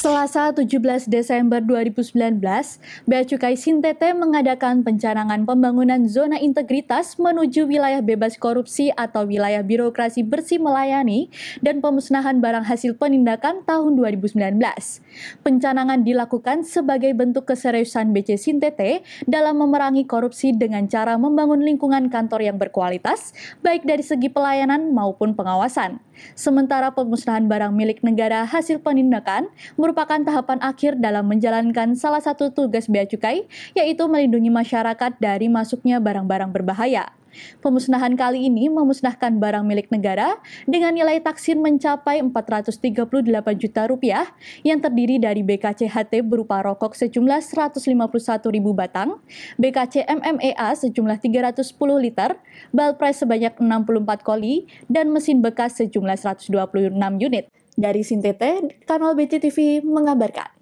Selasa 17 Desember 2019, Bea Cukai Sintete mengadakan pencanangan pembangunan zona integritas menuju wilayah bebas korupsi atau wilayah birokrasi bersih melayani dan pemusnahan barang hasil penindakan tahun 2019. Pencanangan dilakukan sebagai bentuk keseriusan BC Sintete dalam memerangi korupsi dengan cara membangun lingkungan kantor yang berkualitas, baik dari segi pelayanan maupun pengawasan. Sementara pemusnahan barang milik negara hasil penindakan merupakan tahapan akhir dalam menjalankan salah satu tugas bea cukai, yaitu melindungi masyarakat dari masuknya barang-barang berbahaya. Pemusnahan kali ini memusnahkan barang milik negara dengan nilai taksir mencapai 438 juta rupiah yang terdiri dari BKCHT berupa rokok sejumlah 151 ribu batang, BKC MMEA sejumlah 310 liter, balpres sebanyak 64 koli, dan mesin bekas sejumlah 126 unit. Dari Sintete, kanal BCTV mengabarkan.